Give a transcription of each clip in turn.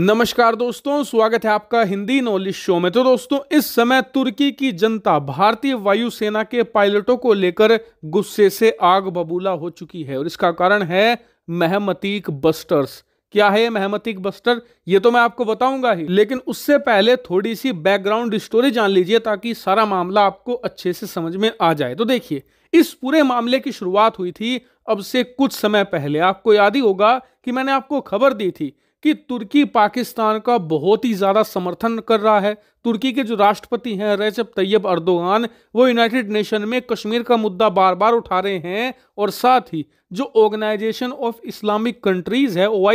नमस्कार दोस्तों स्वागत है आपका हिंदी नॉलेज शो में तो दोस्तों इस समय तुर्की की जनता भारतीय वायुसेना के पायलटों को लेकर गुस्से से आग बबूला हो चुकी है और इसका कारण है मेहमतीक बस्टर्स क्या है मेहमतीक बस्टर ये तो मैं आपको बताऊंगा ही लेकिन उससे पहले थोड़ी सी बैकग्राउंड स्टोरी जान लीजिए ताकि सारा मामला आपको अच्छे से समझ में आ जाए तो देखिए इस पूरे मामले की शुरुआत हुई थी अब से कुछ समय पहले आपको याद ही होगा कि मैंने आपको खबर दी थी कि तुर्की पाकिस्तान का बहुत ही ज़्यादा समर्थन कर रहा है तुर्की के जो राष्ट्रपति हैं रैचप तैयब अर्दोगान वो यूनाइटेड नेशन में कश्मीर का मुद्दा बार बार उठा रहे हैं और साथ ही जो ऑर्गेनाइजेशन ऑफ इस्लामिक कंट्रीज़ है ओ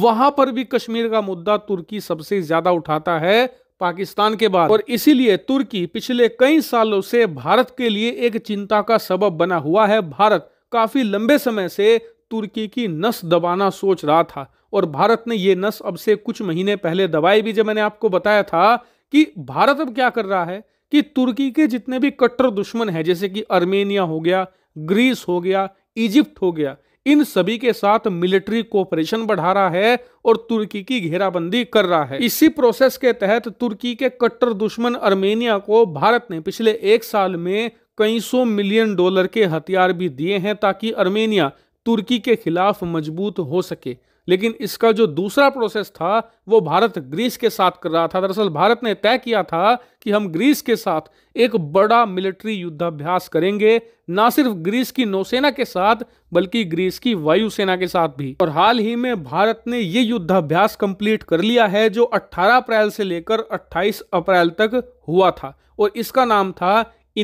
वहां पर भी कश्मीर का मुद्दा तुर्की सबसे ज़्यादा उठाता है पाकिस्तान के बाद और इसीलिए तुर्की पिछले कई सालों से भारत के लिए एक चिंता का सबब बना हुआ है भारत काफी लंबे समय से तुर्की की नस दबाना सोच रहा था और भारत ने ये नस अब से कुछ महीने पहले दबाई भी जब मैंने आपको बताया था कि भारत अब क्या कर रहा है कि तुर्की के जितने भी कट्टर दुश्मन हैं जैसे कि अर्मेनिया हो गया ग्रीस हो गया इजिप्ट हो गया इन सभी के साथ मिलिट्री कोऑपरेशन बढ़ा रहा है और तुर्की की घेराबंदी कर रहा है इसी प्रोसेस के तहत तुर्की के कट्टर दुश्मन अर्मेनिया को भारत ने पिछले एक साल में कई सौ मिलियन डॉलर के हथियार भी दिए हैं ताकि अर्मेनिया तुर्की के खिलाफ मजबूत हो सके लेकिन इसका जो दूसरा प्रोसेस था वो भारत ग्रीस के साथ कर रहा था दरअसल भारत ने तय किया था कि हम ग्रीस के साथ एक बड़ा मिलिट्री युद्धाभ्यास करेंगे ना सिर्फ ग्रीस की नौसेना के साथ बल्कि ग्रीस की वायुसेना के साथ भी और हाल ही में भारत ने ये युद्धाभ्यास कंप्लीट कर लिया है जो 18 अप्रैल से लेकर 28 अप्रैल तक हुआ था और इसका नाम था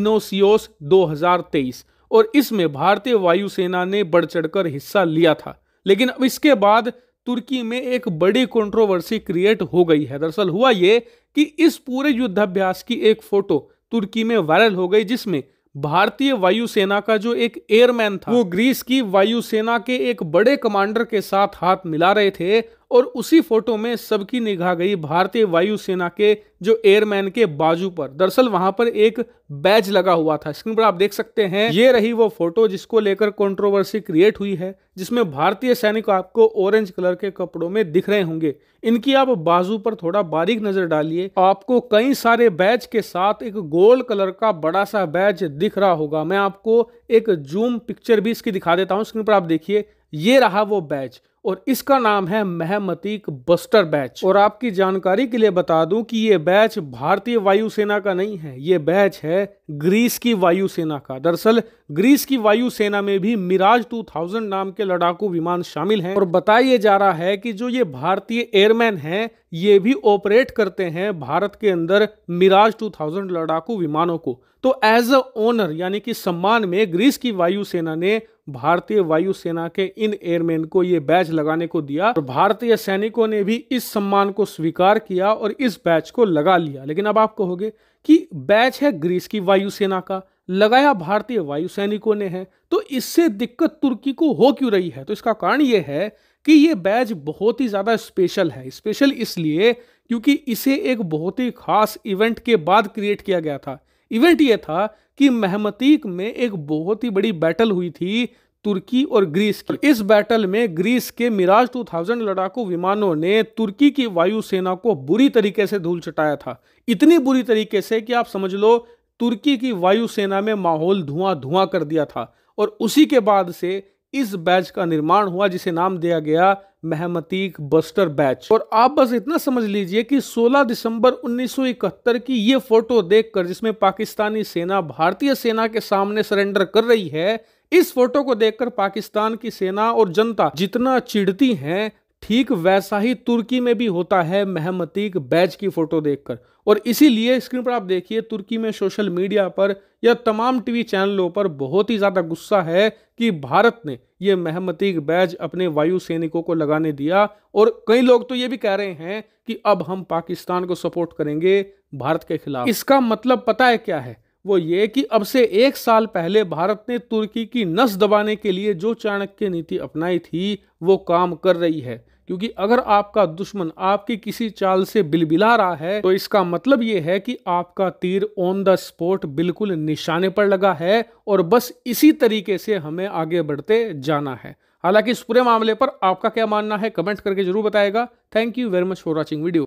इनोसियोस दो और इसमें भारतीय वायुसेना ने बढ़ चढ़कर हिस्सा लिया था लेकिन अब इसके बाद तुर्की में एक बड़ी कंट्रोवर्सी क्रिएट हो गई है दरअसल हुआ ये कि इस पूरे युद्धाभ्यास की एक फोटो तुर्की में वायरल हो गई जिसमें भारतीय वायुसेना का जो एक एयरमैन था वो ग्रीस की वायुसेना के एक बड़े कमांडर के साथ हाथ मिला रहे थे और उसी फोटो में सबकी निगाह गई भारतीय वायुसेना के जो एयरमैन के बाजू पर दरअसल वहां पर एक बैज लगा हुआ था स्क्रीन पर आप देख सकते हैं ये रही वो फोटो जिसको लेकर कंट्रोवर्सी क्रिएट हुई है जिसमें भारतीय सैनिक आपको ऑरेंज कलर के कपड़ों में दिख रहे होंगे इनकी आप बाजू पर थोड़ा बारीक नजर डालिए आपको कई सारे बैज के साथ एक गोल्ड कलर का बड़ा सा बैज दिख रहा होगा मैं आपको एक जूम पिक्चर भी इसकी दिखा देता हूँ स्क्रीन पर आप देखिए ये रहा वो बैच और इसका नाम है महमतीक बस्टर बैच और आपकी जानकारी के लिए बता दूं कि ये बैच भारतीय वायुसेना का नहीं है ये बैच है ग्रीस की वायुसेना का दरअसल ग्रीस की वायुसेना में भी मिराज 2000 नाम के लड़ाकू विमान शामिल हैं और बताया जा रहा है कि जो ये भारतीय एयरमैन हैं ये भी ऑपरेट करते हैं भारत के अंदर मिराज टू लड़ाकू विमानों को तो एज अ ओनर यानी कि सम्मान में ग्रीस की वायुसेना ने भारतीय वायुसेना के इन एयरमैन को ये बैच लगाने को दिया और भारतीय सैनिकों ने भी इस सम्मान को स्वीकार किया और इस बैच को लगा लिया लेकिन अब आप कहोगे कि बैच है ग्रीस की वायुसेना का लगाया भारतीय वायु सैनिकों ने है तो इससे दिक्कत तुर्की को हो क्यों रही है तो इसका कारण यह है कि ये बैच बहुत ही ज़्यादा स्पेशल है स्पेशल इसलिए क्योंकि इसे एक बहुत ही खास इवेंट के बाद क्रिएट किया गया था इवेंट यह था कि मेहमतीक में एक बहुत ही बड़ी बैटल हुई थी तुर्की और ग्रीस की इस बैटल में ग्रीस के मिराज 2000 लड़ाकू विमानों ने तुर्की की वायुसेना को बुरी तरीके से धूल चटाया था इतनी बुरी तरीके से कि आप समझ लो तुर्की की वायुसेना में माहौल धुआं धुआं कर दिया था और उसी के बाद से इस बैच का निर्माण हुआ जिसे नाम दिया गया मेहमतीक बस्टर बैच और आप बस इतना समझ लीजिए कि 16 दिसंबर 1971 की ये फोटो देखकर जिसमें पाकिस्तानी सेना भारतीय सेना के सामने सरेंडर कर रही है इस फोटो को देखकर पाकिस्तान की सेना और जनता जितना चिढ़ती हैं ठीक वैसा ही तुर्की में भी होता है महमतीक बैच की फ़ोटो देखकर और इसीलिए स्क्रीन पर आप देखिए तुर्की में सोशल मीडिया पर या तमाम टीवी चैनलों पर बहुत ही ज़्यादा गुस्सा है कि भारत ने ये महमतीक बैज अपने वायु सैनिकों को लगाने दिया और कई लोग तो ये भी कह रहे हैं कि अब हम पाकिस्तान को सपोर्ट करेंगे भारत के खिलाफ इसका मतलब पता है क्या है वो ये कि अब से एक साल पहले भारत ने तुर्की की नस दबाने के लिए जो चाणक्य नीति अपनाई थी वो काम कर रही है क्योंकि अगर आपका दुश्मन आपकी किसी चाल से बिलबिला रहा है तो इसका मतलब ये है कि आपका तीर ऑन द स्पॉट बिल्कुल निशाने पर लगा है और बस इसी तरीके से हमें आगे बढ़ते जाना है हालांकि इस पूरे मामले पर आपका क्या मानना है कमेंट करके जरूर बताएगा thank you very much for watching video